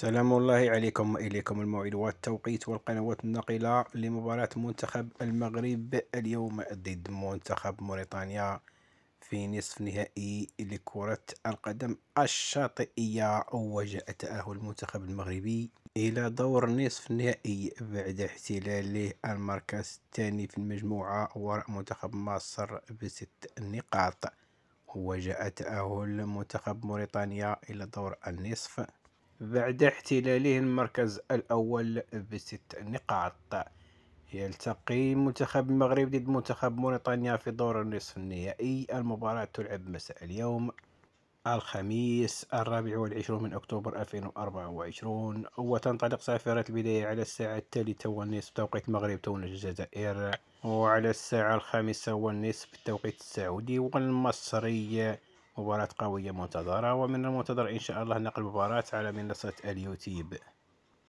سلام الله عليكم وإليكم الموعد والتوقيت والقنوات الناقلة لمباراة منتخب المغرب اليوم ضد منتخب موريتانيا في نصف نهائي لكرة القدم الشاطئية وجاء تأهل المنتخب المغربي إلى دور نصف نهائي بعد احتلاله المركز الثاني في المجموعة وراء منتخب مصر بست نقاط وجاء تأهل منتخب موريتانيا إلى دور النصف بعد احتلاله المركز الأول بست نقاط يلتقي منتخب المغرب ضد منتخب موريتانيا في دور النصف النهائي المباراة تلعب مساء اليوم الخميس الرابع والعشرون من أكتوبر 2024 وتنطلق سافرة البداية على الساعة الثالثة والنصف توقيت المغرب تونس الجزائر وعلى الساعة الخامسة والنصف توقيت السعودي والمصري مباراة قوية منتظرة ومن المنتظر إن شاء الله نقل مباراة على منصة اليوتيوب